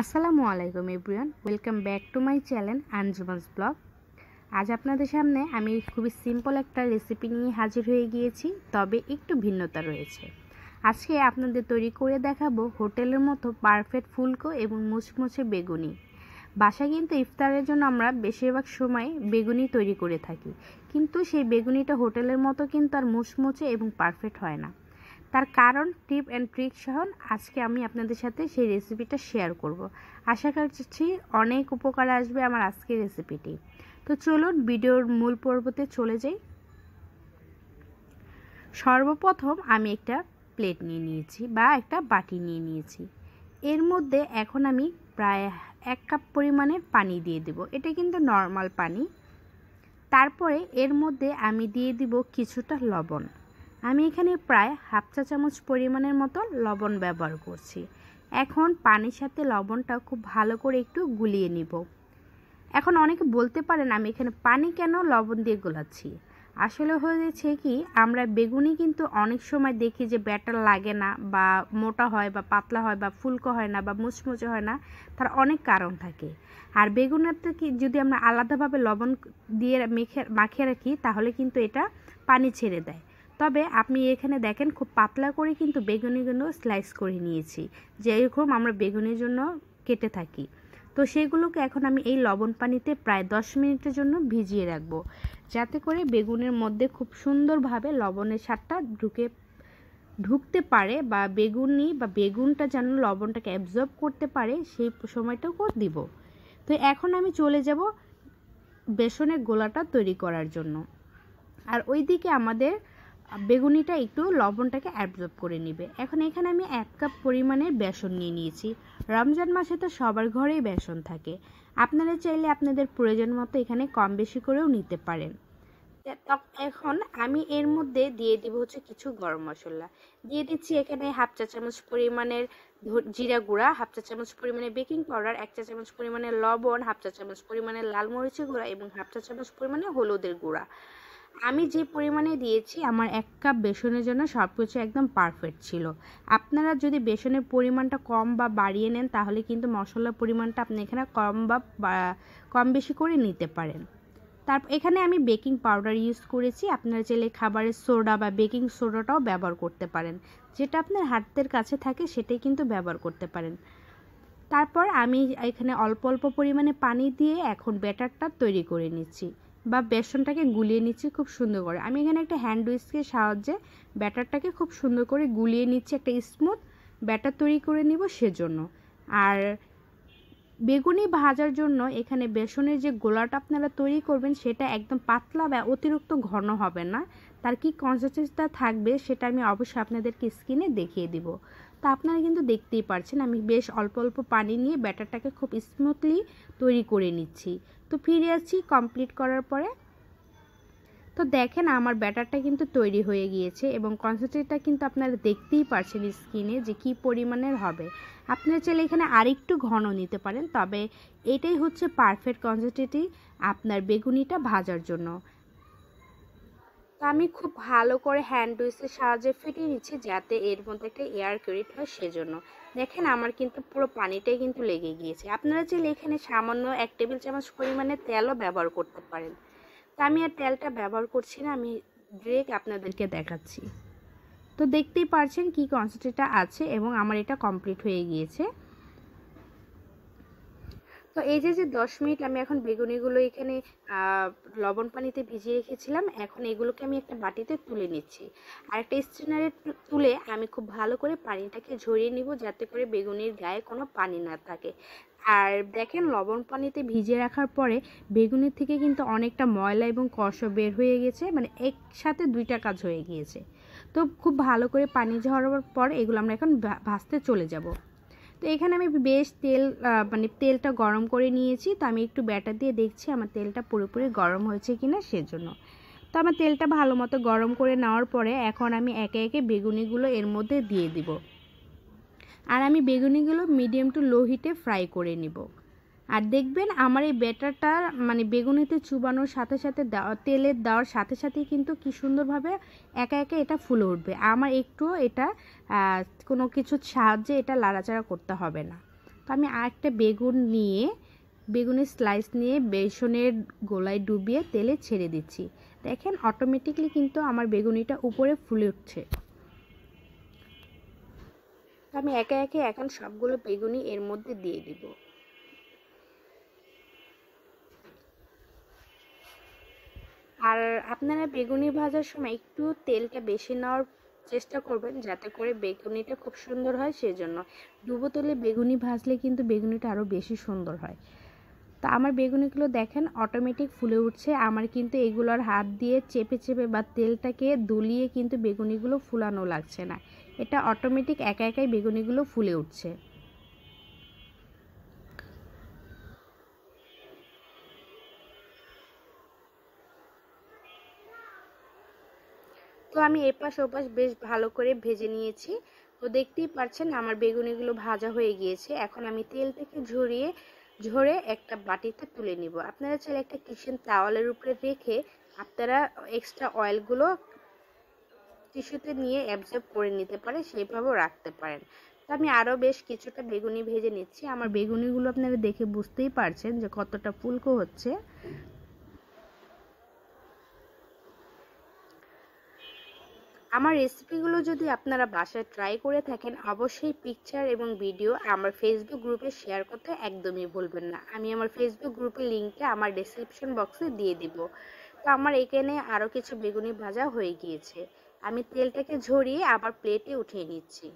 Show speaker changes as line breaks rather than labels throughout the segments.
আসসালামু আলাইকুম everyone welcome back to my channel Anjuma's blog আজ আপনাদের সামনে আমি খুবই সিম্পল একটা রেসিপি নিয়ে হাজির হয়ে গিয়েছি তবে একটু ভিন্নতা রয়েছে আজকে আপনাদের তৈরি করে দেখাবো হোটেলের মতো পারফেক্ট ফুলকো এবং মুচমুচে বেগুনি বাসা কিন্তু ইফতারের জন্য আমরা বেশিরভাগ সময় বেগুনি তৈরি করে থাকি কিন্তু সেই বেগুনিটা হোটেলের মতো কিন্তু আর মুচমুচে এবং পারফেক্ট হয় না তার কারণ টিপ অ্যান্ড ট্রিক সহ আজকে আমি আপনাদের সাথে সেই রেসিপিটা শেয়ার করব। আশা করছি অনেক উপকার আসবে আমার আজকের রেসিপিটি তো চলুন ভিডিওর মূল পর্বতে চলে যাই সর্বপ্রথম আমি একটা প্লেট নিয়ে নিয়েছি বা একটা বাটি নিয়ে নিয়েছি এর মধ্যে এখন আমি প্রায় এক কাপ পরিমাণে পানি দিয়ে দেব এটা কিন্তু নর্মাল পানি তারপরে এর মধ্যে আমি দিয়ে দিব কিছুটা লবণ আমি এখানে প্রায় হাফ চা চামচ পরিমাণের মতো লবণ ব্যবহার করছি এখন পানির সাথে লবণটা খুব ভালো করে একটু গুলিয়ে নিব এখন অনেকে বলতে পারেন আমি এখানে পানি কেন লবণ দিয়ে গোলাচ্ছি আসলে হয়েছে কি আমরা বেগুনি কিন্তু অনেক সময় দেখি যে ব্যাটার লাগে না বা মোটা হয় বা পাতলা হয় বা ফুলকো হয় না বা মুচমুচে হয় না তার অনেক কারণ থাকে আর বেগুনের কি যদি আমরা আলাদাভাবে লবণ দিয়ে মেখে মাখিয়ে রাখি তাহলে কিন্তু এটা পানি ছেড়ে দেয় তবে আপনি এখানে দেখেন খুব পাতলা করে কিন্তু বেগুনিগুলো স্লাইস করে নিয়েছি যেরকম আমরা বেগুনের জন্য কেটে থাকি তো সেগুলোকে এখন আমি এই লবণ পানিতে প্রায় দশ মিনিটের জন্য ভিজিয়ে রাখব যাতে করে বেগুনের মধ্যে খুব সুন্দরভাবে লবণের স্বাদটা ঢুকে ঢুকতে পারে বা বেগুনি বা বেগুনটা যেন লবণটাকে অ্যাবজর্ব করতে পারে সেই সময়টাও দিব তো এখন আমি চলে যাব বেসনের গোলাটা তৈরি করার জন্য আর ওইদিকে আমাদের বেগুনিটা একটু লবণটাকে অ্যাবজর্ব করে নেবে এখন এখানে আমি এক কাপ পরিমাণের বেসন নিয়ে নিয়েছি রমজান মাসে তো সবার ঘরেই বেসন থাকে আপনারা চাইলে আপনাদের প্রয়োজন মতো এখানে কম বেশি করেও নিতে পারেন এখন আমি এর মধ্যে দিয়ে দিব হচ্ছে কিছু গরম মশলা দিয়ে দিচ্ছি এখানে হাফ চা চামচ পরিমাণের জিরা গুঁড়া হাফ চা চামচ পরিমাণে বেকিং পাউডার এক চা চামচ পরিমাণে লবণ হাফ চা চামচ পরিমাণে লাল মরিচের গুঁড়া এবং হাফ চা চামচ পরিমাণে হলুদের গুঁড়া আমি যে পরিমাণে দিয়েছি আমার এক কাপ বেসনের জন্য সব কিছু একদম পারফেক্ট ছিল আপনারা যদি বেসনের পরিমাণটা কম বা বাড়িয়ে নেন তাহলে কিন্তু মশলার পরিমাণটা আপনি এখানে কম বা কম বেশি করে নিতে পারেন তারপর এখানে আমি বেকিং পাউডার ইউজ করেছি আপনারা চাইলে খাবারের সোডা বা বেকিং সোডাটাও ব্যবহার করতে পারেন যেটা আপনার হাতের কাছে থাকে সেটাই কিন্তু ব্যবহার করতে পারেন তারপর আমি এখানে অল্প অল্প পরিমাণে পানি দিয়ে এখন ব্যাটারটা তৈরি করে নিচ্ছি বা বেসনটাকে গুলিয়ে নিচ্ছি খুব সুন্দর করে আমি এখানে একটা হ্যান্ড উইস্কের সাহায্যে ব্যাটারটাকে খুব সুন্দর করে গুলিয়ে নিচ্ছি একটা স্মুথ ব্যাটার তৈরি করে নিব সেজন্য আর বেগুনি ভাজার জন্য এখানে বেসনের যে গোলাটা আপনারা তৈরি করবেন সেটা একদম পাতলা বা অতিরিক্ত ঘন হবে না তার কি কনসিস্টেন্সিটা থাকবে সেটা আমি অবশ্যই আপনাদেরকে স্কিনে দেখিয়ে দিব তা আপনারা কিন্তু দেখতেই পারছেন আমি বেশ অল্প অল্প পানি নিয়ে ব্যাটারটাকে খুব স্মুথলি তৈরি করে নিচ্ছি তো ফিরে আসছি কমপ্লিট করার পরে তো দেখেন আমার ব্যাটারটা কিন্তু তৈরি হয়ে গিয়েছে এবং কনসেন্ট্রেটটা কিন্তু আপনারা দেখতেই পারছেন স্কিনে যে কি পরিমাণের হবে আপনারা চাইলে এখানে আরেকটু ঘন নিতে পারেন তবে এটাই হচ্ছে পারফেক্ট কনসেন্ট্রেটি আপনার বেগুনিটা ভাজার জন্য তো আমি খুব ভালো করে হ্যান্ড উইসের সাহায্যে ফিটিয়ে নিচ্ছি যাতে এর মধ্যে একটা এয়ার ক্রেডিট হয় সেজন্য দেখেন আমার কিন্তু পুরো পানিটাই কিন্তু লেগে গিয়েছে আপনারা চাইলে এখানে সামান্য এক টেবিল চামচ পরিমাণে তেলও ব্যবহার করতে পারেন তো আমি আর তেলটা ব্যবহার করছি না আমি ডিরেক্ট আপনাদেরকে দেখাচ্ছি তো দেখতেই পারছেন কি কনসেন্ট্রেটটা আছে এবং আমার এটা কমপ্লিট হয়ে গিয়েছে তো এই যে যে দশ মিনিট আমি এখন বেগুনিগুলো এখানে লবণ পানিতে ভিজিয়ে রেখেছিলাম এখন এগুলোকে আমি একটা বাটিতে তুলে নিচ্ছি আর একটা স্ট্রেনারে তুলে আমি খুব ভালো করে পানিটাকে ঝরিয়ে নিব যাতে করে বেগুনির গায়ে কোনো পানি না থাকে আর দেখেন লবণ পানিতে ভিজিয়ে রাখার পরে বেগুনের থেকে কিন্তু অনেকটা ময়লা এবং কষ বের হয়ে গেছে মানে একসাথে দুইটা কাজ হয়ে গিয়েছে তো খুব ভালো করে পানি ঝরাবার পর এগুলো আমরা এখন ভাসতে চলে যাব তো এখানে আমি বেশ তেল মানে তেলটা গরম করে নিয়েছি তো আমি একটু ব্যাটার দিয়ে দেখছি আমার তেলটা পুরোপুরি গরম হয়েছে কি না সেজন্য তো আমার তেলটা ভালো মতো গরম করে নেওয়ার পরে এখন আমি একে একে বেগুনিগুলো এর মধ্যে দিয়ে দিব আর আমি বেগুনিগুলো মিডিয়াম টু লো হিটে ফ্রাই করে নিব আর দেখবেন আমার এই ব্যাটারটা মানে বেগুনিতে চুবানোর সাথে সাথে তেলে দেওয়ার সাথে সাথেই কিন্তু কি সুন্দরভাবে একা একা এটা ফুলে উঠবে আমার একটুও এটা কোনো কিছুর সাহায্যে এটা লাড়াচাড়া করতে হবে না তো আমি আরেকটা বেগুন নিয়ে বেগুনের স্লাইস নিয়ে বেসনের গোলায় ডুবিয়ে তেলে ছেড়ে দিচ্ছি দেখেন অটোমেটিকলি কিন্তু আমার বেগুনিটা উপরে ফুলে উঠছে আমি একে একে এখন সবগুলো বেগুনি এর মধ্যে দিয়ে দিব আর আপনারা বেগুনি ভাজার সময় একটু তেলটা বেশি নেওয়ার চেষ্টা করবেন যাতে করে বেগুনিটা খুব সুন্দর হয় সেজন্য ডুবো তেলে বেগুনি ভাজলে কিন্তু বেগুনিটা আরও বেশি সুন্দর হয় তা আমার বেগুনিগুলো দেখেন অটোমেটিক ফুলে উঠছে আমার কিন্তু এগুলোর হাত দিয়ে চেপে চেপে বা তেলটাকে দুলিয়ে কিন্তু বেগুনিগুলো ফুলানো লাগছে না এটা অটোমেটিক একা একাই বেগুনিগুলো ফুলে উঠছে তো আমি এপাশ ওপাশ বেশ ভালো করে ভেজে নিয়েছি তো দেখতেই পাচ্ছেন আমার বেগুনিগুলো ভাজা হয়ে গিয়েছে এখন আমি তেল থেকে ঝরিয়ে ঝরে একটা বাটিতে তুলে নিব আপনারা চাইলে একটা কিচেন তাওয়ালের উপরে রেখে আপনারা এক্সট্রা অয়েলগুলো টিস্যুতে নিয়ে অ্যাবজর্ব করে নিতে পারে সেইভাবেও রাখতে পারেন তো আমি আরও বেশ কিছুটা বেগুনি ভেজে নিচ্ছি আমার বেগুনিগুলো আপনারা দেখে বুঝতেই পারছেন যে কতটা ফুলকো হচ্ছে আমার রেসিপিগুলো যদি আপনারা বাসায় ট্রাই করে থাকেন অবশ্যই পিকচার এবং ভিডিও আমার ফেসবুক গ্রুপে শেয়ার করতে একদমই ভুলবেন না আমি আমার ফেসবুক গ্রুপের লিঙ্কে আমার ডিসক্রিপশন বক্সে দিয়ে দিব তো আমার এখানে আরও কিছু বেগুনি ভাজা হয়ে গিয়েছে আমি তেলটাকে ঝরিয়ে আবার প্লেটে উঠিয়ে নিচ্ছি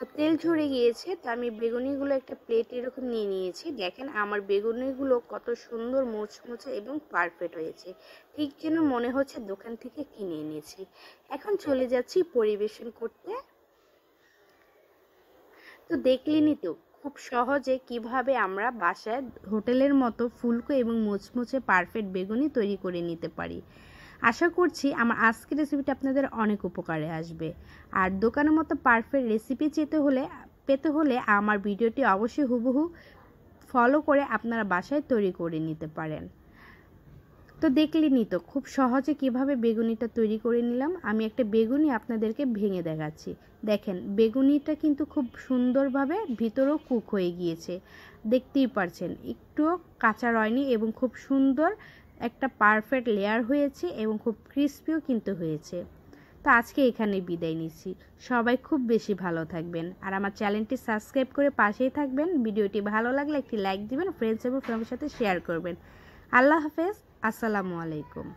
তো তেল ঝরে গিয়েছে তো আমি বেগুনিগুলো একটা প্লেট এরকম নিয়ে নিয়েছি দেখেন আমার বেগুনিগুলো কত সুন্দর মোচমোচে এবং পারফেক্ট হয়েছে ঠিক যেন মনে হচ্ছে দোকান থেকে কিনে এনেছি এখন চলে যাচ্ছি পরিবেশন করতে তো দেখলেনি তো খুব সহজে কিভাবে আমরা বাসায় হোটেলের মতো ফুলকো এবং মুচমুচে পারফেক্ট বেগুনি তৈরি করে নিতে পারি আশা করছি আমার আজকের রেসিপিটা আপনাদের অনেক উপকারে আসবে আর দোকানের মতো পারফেক্ট রেসিপি চেতে হলে পেতে হলে আমার ভিডিওটি অবশ্যই হুবহু ফলো করে আপনারা বাসায় তৈরি করে নিতে পারেন তো নি তো খুব সহজে কিভাবে বেগুনিটা তৈরি করে নিলাম আমি একটা বেগুনি আপনাদেরকে ভেঙে দেখাচ্ছি দেখেন বেগুনিটা কিন্তু খুব সুন্দরভাবে ভিতরও কুক হয়ে গিয়েছে দেখতেই পারছেন একটুও কাঁচা রয়নি এবং খুব সুন্দর একটা পারফেক্ট লেয়ার হয়েছে এবং খুব ক্রিস্পিও কিন্তু হয়েছে তো আজকে এখানে বিদায় নিচ্ছি সবাই খুব বেশি ভালো থাকবেন আর আমার চ্যানেলটি সাবস্ক্রাইব করে পাশেই থাকবেন ভিডিওটি ভালো লাগলে একটি লাইক দিবেন ফ্রেন্ডস এবং ফ্যামিলির সাথে শেয়ার করবেন আল্লাহ হাফেজ আসসালামু আলাইকুম